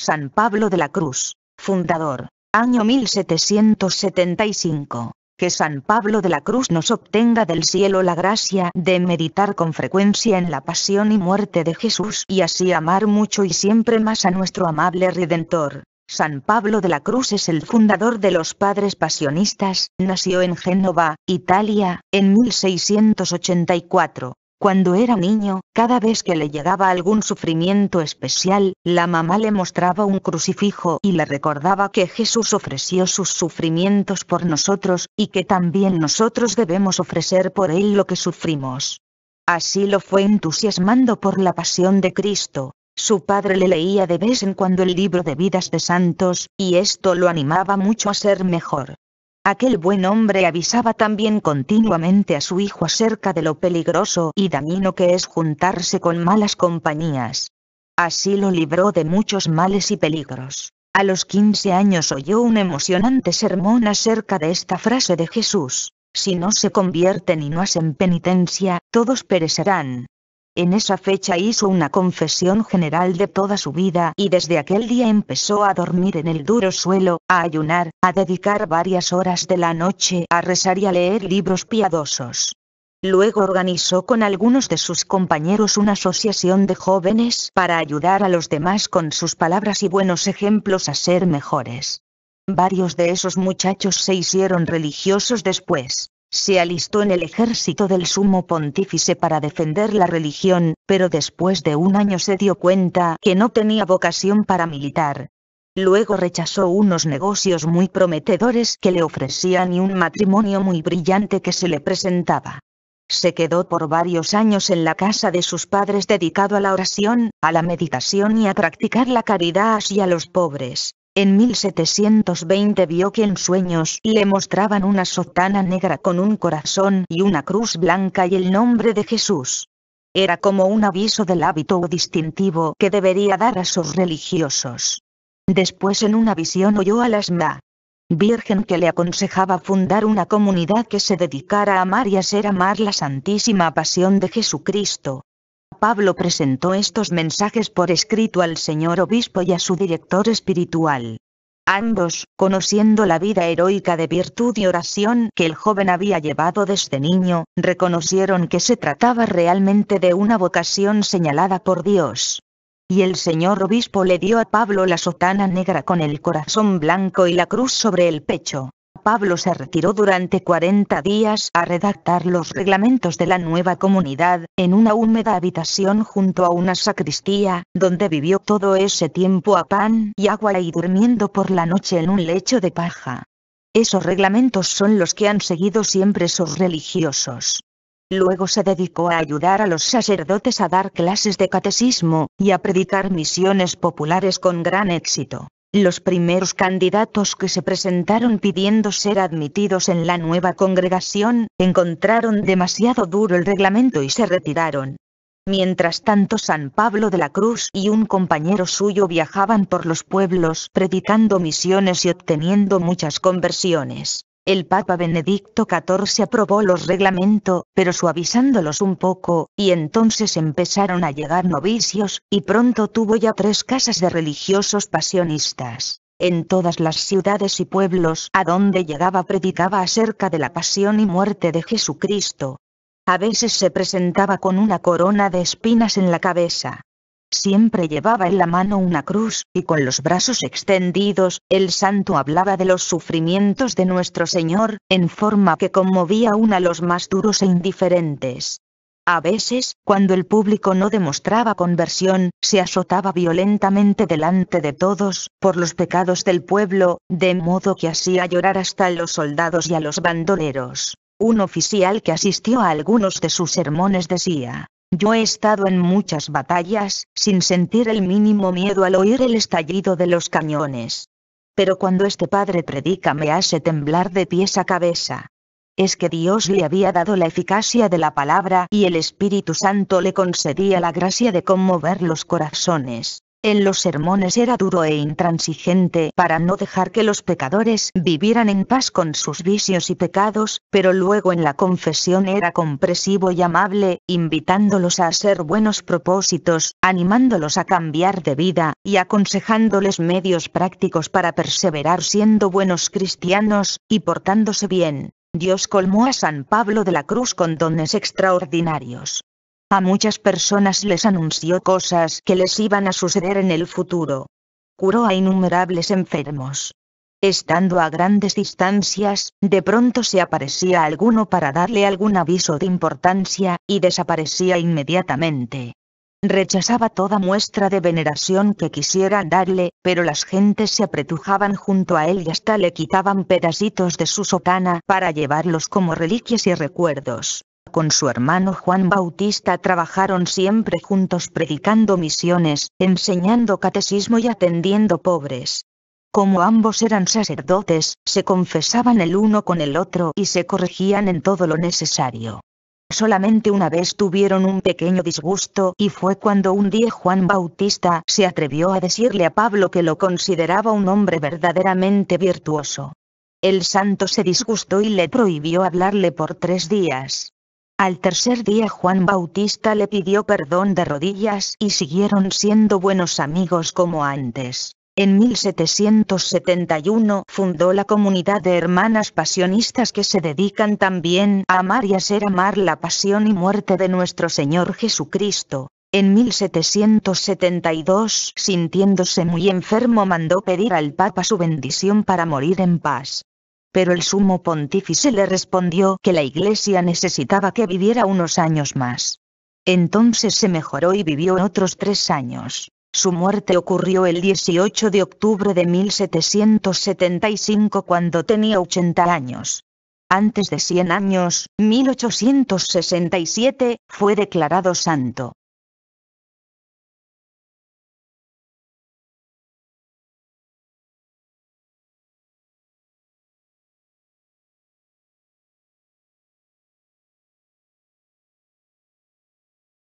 San Pablo de la Cruz, fundador, año 1775. Que San Pablo de la Cruz nos obtenga del cielo la gracia de meditar con frecuencia en la pasión y muerte de Jesús y así amar mucho y siempre más a nuestro amable Redentor. San Pablo de la Cruz es el fundador de los Padres Pasionistas, nació en Génova, Italia, en 1684. Cuando era niño, cada vez que le llegaba algún sufrimiento especial, la mamá le mostraba un crucifijo y le recordaba que Jesús ofreció sus sufrimientos por nosotros, y que también nosotros debemos ofrecer por él lo que sufrimos. Así lo fue entusiasmando por la pasión de Cristo. Su padre le leía de vez en cuando el libro de vidas de santos, y esto lo animaba mucho a ser mejor. Aquel buen hombre avisaba también continuamente a su hijo acerca de lo peligroso y dañino que es juntarse con malas compañías. Así lo libró de muchos males y peligros. A los 15 años oyó un emocionante sermón acerca de esta frase de Jesús, si no se convierten y no hacen penitencia, todos perecerán. En esa fecha hizo una confesión general de toda su vida y desde aquel día empezó a dormir en el duro suelo, a ayunar, a dedicar varias horas de la noche a rezar y a leer libros piadosos. Luego organizó con algunos de sus compañeros una asociación de jóvenes para ayudar a los demás con sus palabras y buenos ejemplos a ser mejores. Varios de esos muchachos se hicieron religiosos después. Se alistó en el ejército del sumo pontífice para defender la religión, pero después de un año se dio cuenta que no tenía vocación para militar. Luego rechazó unos negocios muy prometedores que le ofrecían y un matrimonio muy brillante que se le presentaba. Se quedó por varios años en la casa de sus padres dedicado a la oración, a la meditación y a practicar la caridad hacia los pobres. En 1720 vio que en sueños le mostraban una sotana negra con un corazón y una cruz blanca y el nombre de Jesús. Era como un aviso del hábito o distintivo que debería dar a sus religiosos. Después en una visión oyó a las Ma. Virgen que le aconsejaba fundar una comunidad que se dedicara a amar y a ser amar la Santísima Pasión de Jesucristo. Pablo presentó estos mensajes por escrito al señor obispo y a su director espiritual. Ambos, conociendo la vida heroica de virtud y oración que el joven había llevado desde niño, reconocieron que se trataba realmente de una vocación señalada por Dios. Y el señor obispo le dio a Pablo la sotana negra con el corazón blanco y la cruz sobre el pecho. Pablo se retiró durante 40 días a redactar los reglamentos de la nueva comunidad, en una húmeda habitación junto a una sacristía, donde vivió todo ese tiempo a pan y agua y durmiendo por la noche en un lecho de paja. Esos reglamentos son los que han seguido siempre sus religiosos. Luego se dedicó a ayudar a los sacerdotes a dar clases de catecismo, y a predicar misiones populares con gran éxito. Los primeros candidatos que se presentaron pidiendo ser admitidos en la nueva congregación, encontraron demasiado duro el reglamento y se retiraron. Mientras tanto San Pablo de la Cruz y un compañero suyo viajaban por los pueblos predicando misiones y obteniendo muchas conversiones. El Papa Benedicto XIV aprobó los reglamentos, pero suavizándolos un poco, y entonces empezaron a llegar novicios, y pronto tuvo ya tres casas de religiosos pasionistas. En todas las ciudades y pueblos a donde llegaba predicaba acerca de la pasión y muerte de Jesucristo. A veces se presentaba con una corona de espinas en la cabeza, Siempre llevaba en la mano una cruz, y con los brazos extendidos, el santo hablaba de los sufrimientos de nuestro Señor, en forma que conmovía aún a los más duros e indiferentes. A veces, cuando el público no demostraba conversión, se azotaba violentamente delante de todos, por los pecados del pueblo, de modo que hacía llorar hasta a los soldados y a los bandoleros. Un oficial que asistió a algunos de sus sermones decía, yo he estado en muchas batallas, sin sentir el mínimo miedo al oír el estallido de los cañones. Pero cuando este padre predica me hace temblar de pies a cabeza. Es que Dios le había dado la eficacia de la palabra y el Espíritu Santo le concedía la gracia de conmover los corazones. En los sermones era duro e intransigente para no dejar que los pecadores vivieran en paz con sus vicios y pecados, pero luego en la confesión era compresivo y amable, invitándolos a hacer buenos propósitos, animándolos a cambiar de vida, y aconsejándoles medios prácticos para perseverar siendo buenos cristianos, y portándose bien. Dios colmó a San Pablo de la Cruz con dones extraordinarios. A muchas personas les anunció cosas que les iban a suceder en el futuro. Curó a innumerables enfermos. Estando a grandes distancias, de pronto se aparecía alguno para darle algún aviso de importancia, y desaparecía inmediatamente. Rechazaba toda muestra de veneración que quisieran darle, pero las gentes se apretujaban junto a él y hasta le quitaban pedacitos de su sotana para llevarlos como reliquias y recuerdos con su hermano Juan Bautista trabajaron siempre juntos predicando misiones, enseñando catecismo y atendiendo pobres. Como ambos eran sacerdotes, se confesaban el uno con el otro y se corregían en todo lo necesario. Solamente una vez tuvieron un pequeño disgusto y fue cuando un día Juan Bautista se atrevió a decirle a Pablo que lo consideraba un hombre verdaderamente virtuoso. El santo se disgustó y le prohibió hablarle por tres días. Al tercer día Juan Bautista le pidió perdón de rodillas y siguieron siendo buenos amigos como antes. En 1771 fundó la comunidad de hermanas pasionistas que se dedican también a amar y hacer ser amar la pasión y muerte de nuestro Señor Jesucristo. En 1772, sintiéndose muy enfermo, mandó pedir al Papa su bendición para morir en paz pero el sumo pontífice le respondió que la iglesia necesitaba que viviera unos años más. Entonces se mejoró y vivió otros tres años. Su muerte ocurrió el 18 de octubre de 1775 cuando tenía 80 años. Antes de 100 años, 1867, fue declarado santo.